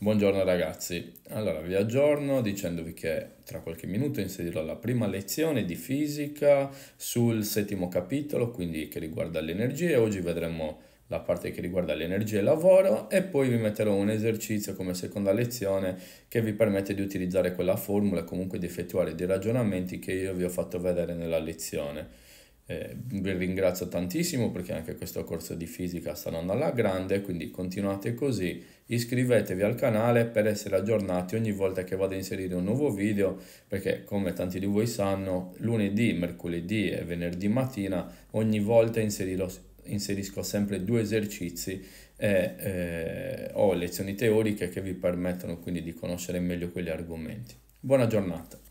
Buongiorno ragazzi, allora vi aggiorno dicendovi che tra qualche minuto inserirò la prima lezione di fisica sul settimo capitolo, quindi che riguarda le energie, Oggi vedremo la parte che riguarda le energie e il lavoro e poi vi metterò un esercizio come seconda lezione che vi permette di utilizzare quella formula e comunque di effettuare dei ragionamenti che io vi ho fatto vedere nella lezione. Eh, vi ringrazio tantissimo perché anche questo corso di fisica sta andando alla grande, quindi continuate così, iscrivetevi al canale per essere aggiornati ogni volta che vado a inserire un nuovo video, perché come tanti di voi sanno, lunedì, mercoledì e venerdì mattina ogni volta inseriro, inserisco sempre due esercizi e eh, ho lezioni teoriche che vi permettono quindi di conoscere meglio quegli argomenti. Buona giornata!